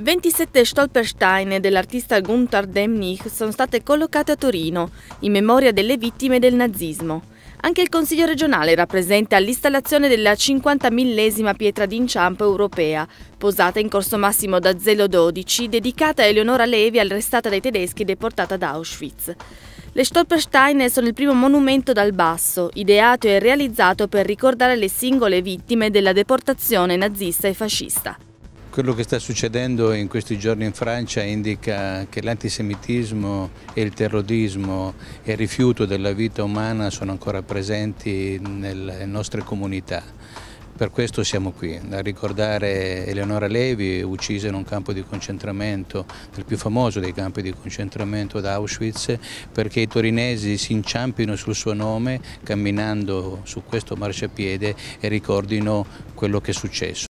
27 Stolpersteine dell'artista Gunther Demnich sono state collocate a Torino, in memoria delle vittime del nazismo. Anche il Consiglio regionale rappresenta all'installazione della 50.000esima pietra d'inciampo europea, posata in corso massimo da 012, dedicata a Eleonora Levi arrestata dai tedeschi e deportata ad Auschwitz. Le Stolpersteine sono il primo monumento dal basso, ideato e realizzato per ricordare le singole vittime della deportazione nazista e fascista. Quello che sta succedendo in questi giorni in Francia indica che l'antisemitismo e il terrorismo e il rifiuto della vita umana sono ancora presenti nelle nostre comunità. Per questo siamo qui, a ricordare Eleonora Levi, uccisa in un campo di concentramento, il più famoso dei campi di concentramento ad Auschwitz, perché i torinesi si inciampino sul suo nome camminando su questo marciapiede e ricordino quello che è successo.